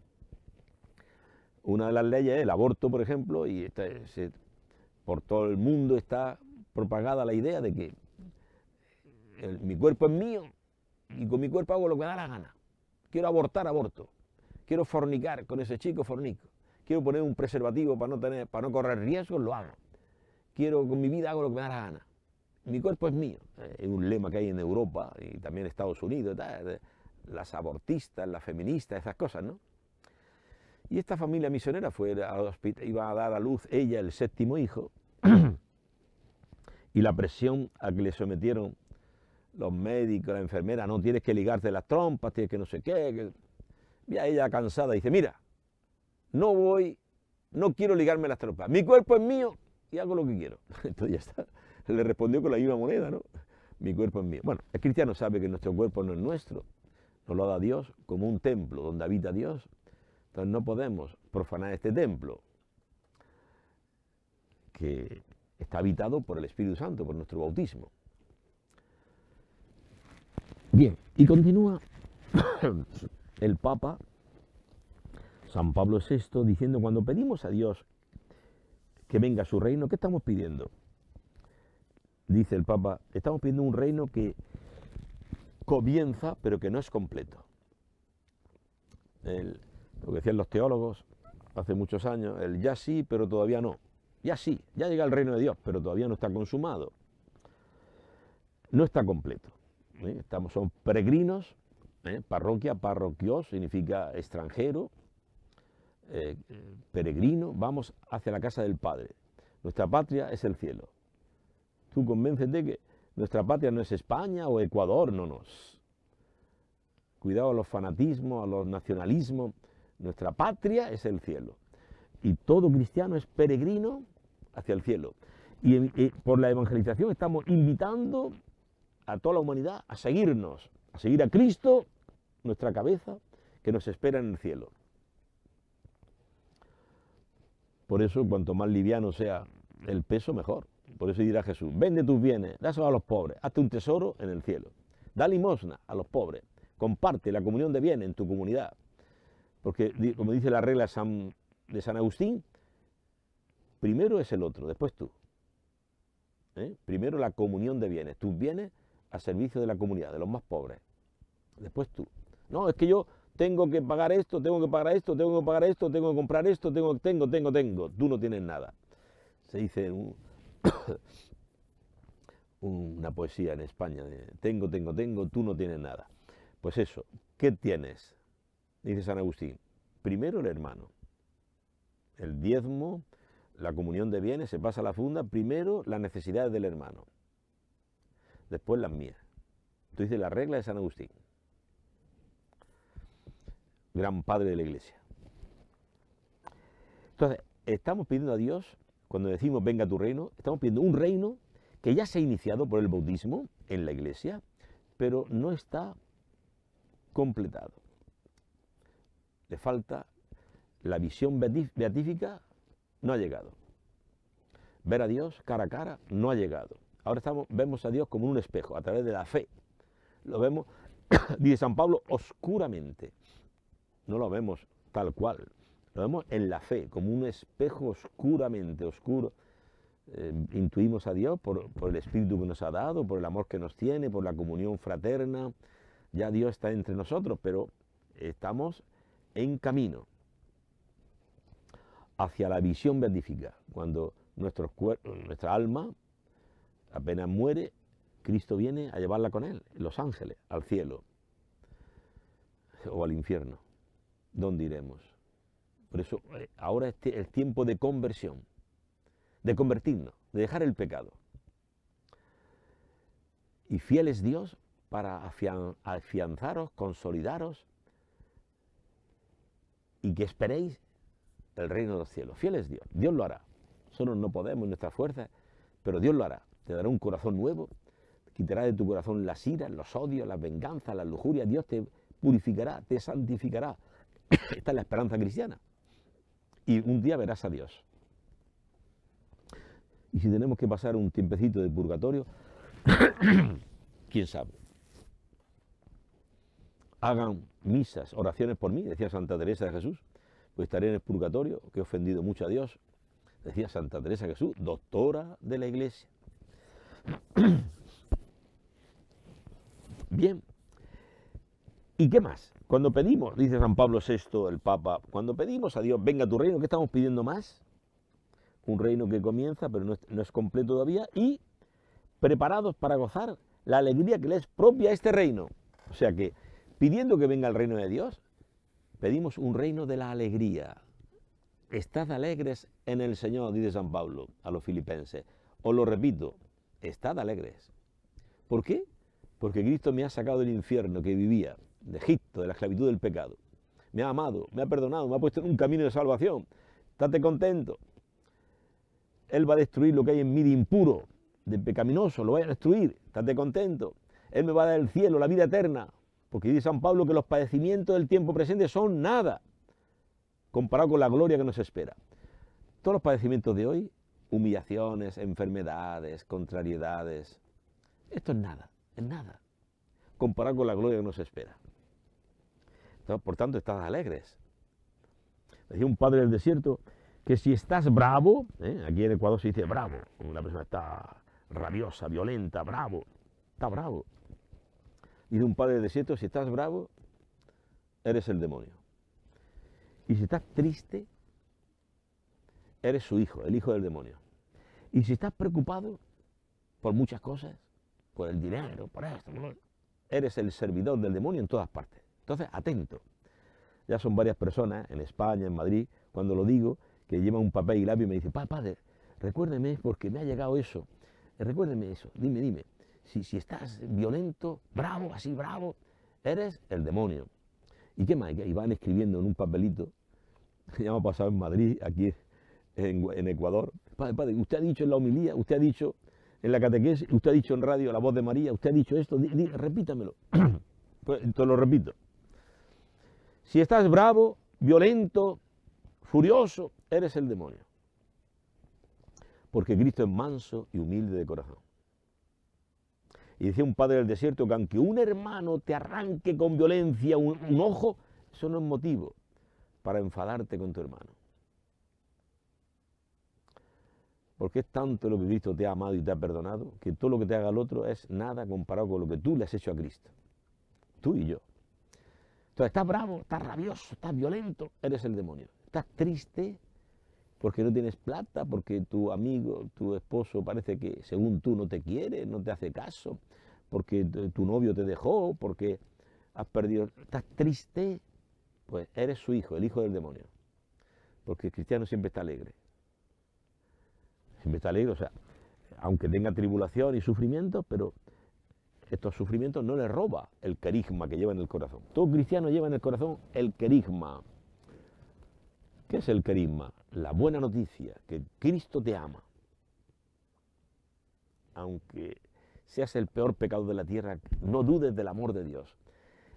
una de las leyes es el aborto, por ejemplo, y por todo el mundo está propagada la idea de que mi cuerpo es mío y con mi cuerpo hago lo que da la gana. Quiero abortar, aborto. Quiero fornicar con ese chico, fornico. Quiero poner un preservativo para no, tener, para no correr riesgos, lo hago quiero con mi vida hago lo que me da la gana. Mi cuerpo es mío. Es un lema que hay en Europa y también en Estados Unidos, las abortistas, las feministas, esas cosas, ¿no? Y esta familia misionera fue al hospital, iba a dar a luz ella el séptimo hijo y la presión a que le sometieron los médicos, la enfermera, no tienes que ligarte las trompas, tienes que no sé qué. Y a ella cansada dice, mira, no voy, no quiero ligarme las trompas, mi cuerpo es mío, y hago lo que quiero. Entonces ya está. Le respondió con la misma moneda, ¿no? Mi cuerpo es mío. Bueno, el cristiano sabe que nuestro cuerpo no es nuestro, nos lo da Dios como un templo donde habita Dios. Entonces no podemos profanar este templo que está habitado por el Espíritu Santo, por nuestro bautismo. Bien, y continúa el Papa, San Pablo VI, diciendo, cuando pedimos a Dios que venga su reino, ¿qué estamos pidiendo? Dice el Papa, estamos pidiendo un reino que comienza, pero que no es completo. lo que decían los teólogos hace muchos años, el ya sí, pero todavía no. Ya sí, ya llega el reino de Dios, pero todavía no está consumado. No está completo. ¿eh? Estamos, son peregrinos, ¿eh? parroquia, parroquios, significa extranjero, eh, peregrino, vamos hacia la casa del Padre. Nuestra patria es el cielo. Tú convéncete que nuestra patria no es España o Ecuador, no nos. Cuidado a los fanatismos, a los nacionalismos. Nuestra patria es el cielo. Y todo cristiano es peregrino hacia el cielo. y eh, eh, por la evangelización estamos invitando a toda la humanidad a seguirnos, a seguir a Cristo, nuestra cabeza, que nos espera en el cielo. Por eso, cuanto más liviano sea el peso, mejor. Por eso dirá Jesús, vende tus bienes, dáselo a los pobres, hazte un tesoro en el cielo. Da limosna a los pobres, comparte la comunión de bienes en tu comunidad. Porque, como dice la regla de San Agustín, primero es el otro, después tú. ¿Eh? Primero la comunión de bienes, tus bienes a servicio de la comunidad, de los más pobres. Después tú. No, es que yo tengo que pagar esto, tengo que pagar esto, tengo que pagar esto, tengo que comprar esto, tengo, tengo, tengo, tengo. Tú no tienes nada. Se dice una poesía en España, tengo, tengo, tengo, tú no tienes nada. Pues eso, ¿qué tienes? Dice San Agustín, primero el hermano, el diezmo, la comunión de bienes, se pasa a la funda, primero las necesidades del hermano, después las mías. Tú dices la regla de San Agustín gran padre de la iglesia. Entonces, estamos pidiendo a Dios, cuando decimos venga tu reino, estamos pidiendo un reino que ya se ha iniciado por el bautismo en la iglesia, pero no está completado. Le falta la visión beatífica, no ha llegado. Ver a Dios cara a cara no ha llegado. Ahora estamos, vemos a Dios como un espejo, a través de la fe. Lo vemos, dice San Pablo, oscuramente no lo vemos tal cual, lo vemos en la fe, como un espejo oscuramente oscuro. Eh, intuimos a Dios por, el espíritu que nos ha dado, por el amor que nos tiene, por la comunión fraterna. Ya Dios está entre nosotros, pero estamos en camino hacia la visión beatífica. Cuando nuestro nuestra alma apenas muere, Cristo viene a llevarla con él, los ángeles, al cielo o al infierno. ¿dónde iremos? Por eso eh, ahora es este, el tiempo de conversión, de convertirnos, de dejar el pecado. Y fiel es Dios para afianzaros, consolidaros y que esperéis el reino de los cielos. Fiel es Dios, Dios lo hará. Nosotros no podemos, nuestras fuerzas, pero Dios lo hará. Te dará un corazón nuevo, quitará de tu corazón las iras, los odios, las venganzas, las lujurias. Dios te purificará, te santificará, esta es la esperanza cristiana. Y un día verás a Dios. Y si tenemos que pasar un tiempecito de purgatorio, quién sabe. Hagan misas, oraciones por mí, decía Santa Teresa de Jesús, pues estaré en el purgatorio, que he ofendido mucho a Dios, decía Santa Teresa de Jesús, doctora de la iglesia. Bien, ¿y qué más? Cuando pedimos, dice San Pablo VI, el Papa, cuando pedimos a Dios, venga tu reino, ¿qué estamos pidiendo más? Un reino que comienza, pero no es, completo todavía, y preparados para gozar la alegría que le es propia a este reino. O sea que, pidiendo que venga el reino de Dios, pedimos un reino de la alegría. Estad alegres en el Señor, dice San Pablo a los filipenses. Os lo repito, estad alegres. ¿Por qué? Porque Cristo me ha sacado del infierno que vivía de Egipto, de la esclavitud del pecado. Me ha amado, me ha perdonado, me ha puesto en un camino de salvación. Estate contento. Él va a destruir lo que hay en mí de impuro, de pecaminoso, lo va a destruir. Estate contento. Él me va a dar el cielo, la vida eterna. Porque dice San Pablo que los padecimientos del tiempo presente son nada comparado con la gloria que nos espera. Todos los padecimientos de hoy, humillaciones, enfermedades, contrariedades, esto es nada, es nada, comparado con la gloria que nos espera por tanto, estás alegres. Decía un padre del desierto que si estás bravo, ¿eh? aquí en Ecuador se dice bravo, una persona está rabiosa, violenta, bravo, está bravo. de un padre del desierto, si estás bravo, eres el demonio. Y si estás triste, eres su hijo, el hijo del demonio. Y si estás preocupado por muchas cosas, por el dinero, por esto, eres el servidor del demonio en todas partes. Entonces, atento. Ya son varias personas en España, en Madrid, cuando lo digo, que llevan un papel y lápiz y me dice: papá, padre, recuérdeme porque me ha llegado eso. Eh, recuérdeme eso, dime, dime. Si, si estás violento, bravo, así bravo, eres el demonio. ¿Y qué más? Y van escribiendo en un papelito, ya me ha pasado en Madrid, aquí en, Ecuador. Padre, padre, usted ha dicho en la homilía, usted ha dicho en la catequesis, usted ha dicho en radio la voz de María, usted ha dicho esto, repítamelo. entonces pues, lo repito. Si estás bravo, violento, furioso, eres el demonio. Porque Cristo es manso y humilde de corazón. Y decía un padre del desierto que aunque un hermano te arranque con violencia un, ojo, eso no es motivo para enfadarte con tu hermano. Porque es tanto lo que Cristo te ha amado y te ha perdonado, que todo lo que te haga el otro es nada comparado con lo que tú le has hecho a Cristo. Tú y yo. Entonces, estás bravo, estás rabioso, estás violento, eres el demonio. Estás triste porque no tienes plata, porque tu amigo, tu esposo parece que según tú no te quiere, no te hace caso, porque tu novio te dejó, porque has perdido, estás triste, pues eres su hijo, el hijo del demonio. Porque el cristiano siempre está alegre. Siempre está alegre, o sea, aunque tenga tribulación y sufrimiento, pero estos sufrimientos no le roba el carisma que lleva en el corazón. Todo cristiano lleva en el corazón el carisma. ¿Qué es el carisma? La buena noticia, que Cristo te ama. Aunque seas el peor pecado de la tierra, no dudes del amor de Dios.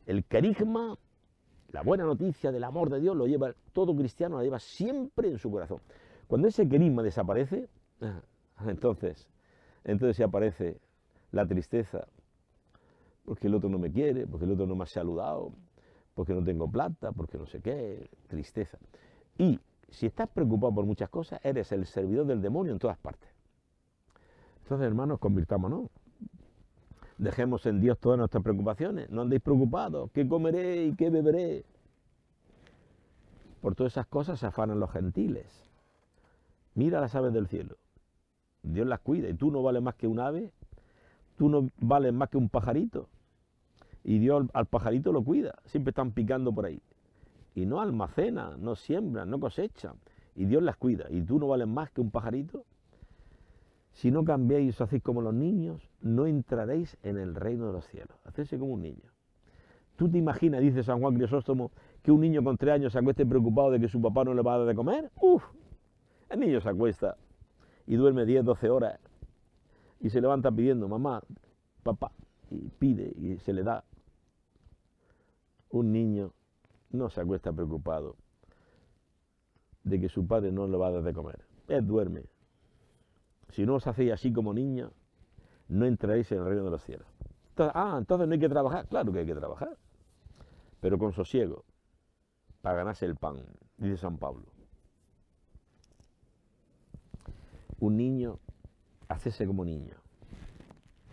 El carisma, la buena noticia del amor de Dios, lo lleva todo cristiano, la lleva siempre en su corazón. Cuando ese carisma desaparece, entonces, entonces se aparece la tristeza, porque el otro no me quiere, porque el otro no me ha saludado, porque no tengo plata, porque no sé qué, tristeza. Y si estás preocupado por muchas cosas, eres el servidor del demonio en todas partes. Entonces, hermanos, convirtámonos. Dejemos en Dios todas nuestras preocupaciones. No andéis preocupados. ¿Qué comeré y qué beberé? Por todas esas cosas se afanan los gentiles. Mira las aves del cielo. Dios las cuida y tú no vales más que un ave. Tú no vales más que un pajarito. Y Dios al pajarito lo cuida, siempre están picando por ahí. Y no almacena, no siembra, no cosecha. Y Dios las cuida. Y tú no vales más que un pajarito. Si no cambiáis y os hacéis como los niños, no entraréis en el reino de los cielos. Hacerse como un niño. ¿Tú te imaginas, dice San Juan Crisóstomo, que un niño con tres años se acueste preocupado de que su papá no le va a dar de comer? ¡Uf! El niño se acuesta y duerme 10, 12 horas y se levanta pidiendo, mamá, papá, y pide y se le da. Un niño no se acuesta preocupado de que su padre no le va a dar de comer. Él duerme. Si no os hacéis así como niños, no entraréis en el reino de los cielos. ah, entonces no hay que trabajar. Claro que hay que trabajar. Pero con sosiego, para ganarse el pan, dice San Pablo. Un niño, hacerse como niño.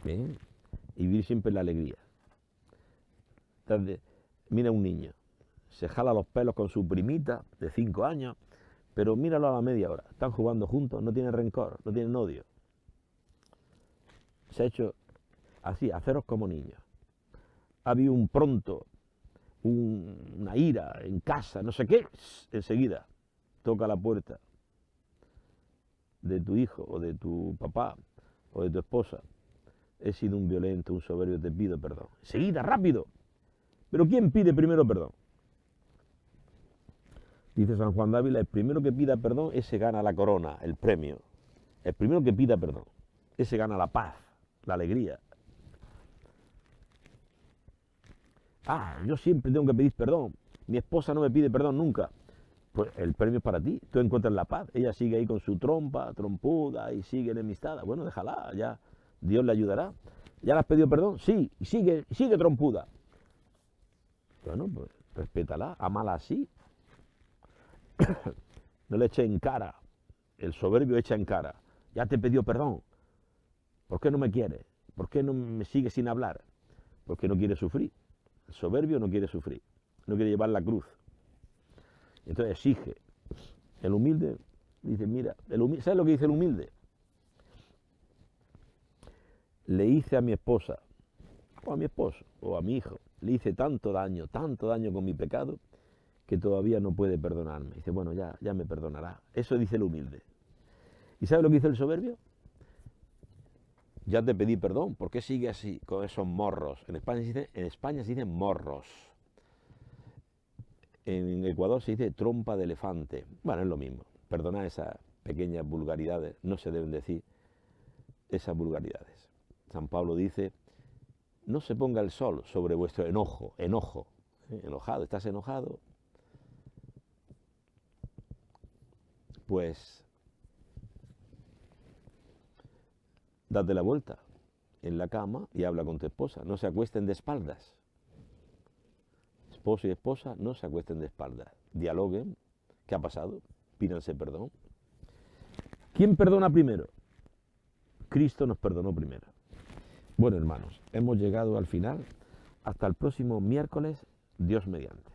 Y vivir siempre en la alegría. Entonces, Mira un niño, se jala los pelos con su primita de cinco años, pero míralo a la media hora. Están jugando juntos, no tienen rencor, no tienen odio. Se ha hecho así, haceros como niños. Ha habido un pronto, una ira en casa, no sé qué, enseguida toca la puerta de tu hijo o de tu papá o de tu esposa. He sido un violento, un soberbio, te pido perdón. Enseguida, rápido, pero ¿quién pide primero perdón? Dice San Juan Dávila, el primero que pida perdón, ese gana la corona, el premio. El primero que pida perdón, ese gana la paz, la alegría. Ah, yo siempre tengo que pedir perdón. Mi esposa no me pide perdón nunca. Pues el premio es para ti. Tú encuentras la paz. Ella sigue ahí con su trompa, trompuda y sigue enemistada. Bueno, déjala, ya Dios le ayudará. ¿Ya le has pedido perdón? Sí, sigue, sigue trompuda. Bueno, pues respétala, amala así. no le eche en cara. El soberbio echa en cara. Ya te pidió perdón. ¿Por qué no me quiere ¿Por qué no me sigue sin hablar? Porque no quiere sufrir. El soberbio no quiere sufrir. No quiere llevar la cruz. Entonces exige. El humilde dice, mira, ¿sabes lo que dice el humilde? Le hice a mi esposa, o a mi esposo, o a mi hijo, le hice tanto daño, tanto daño con mi pecado, que todavía no puede perdonarme. Dice, bueno, ya, ya me perdonará. Eso dice el humilde. ¿Y sabe lo que hizo el soberbio? Ya te pedí perdón, ¿por qué sigue así con esos morros? En España se dice, en España dicen morros. En Ecuador se dice trompa de elefante. Bueno, es lo mismo. Perdona esas pequeñas vulgaridades, no se deben decir esas vulgaridades. San Pablo dice, no se ponga el sol sobre vuestro enojo, enojo, enojado, estás enojado, pues date la vuelta en la cama y habla con tu esposa, no se acuesten de espaldas. Esposo y esposa no se acuesten de espaldas, dialoguen, ¿qué ha pasado? Pídanse perdón. ¿Quién perdona primero? Cristo nos perdonó primero. Bueno, hermanos, hemos llegado al final. Hasta el próximo miércoles, Dios mediante.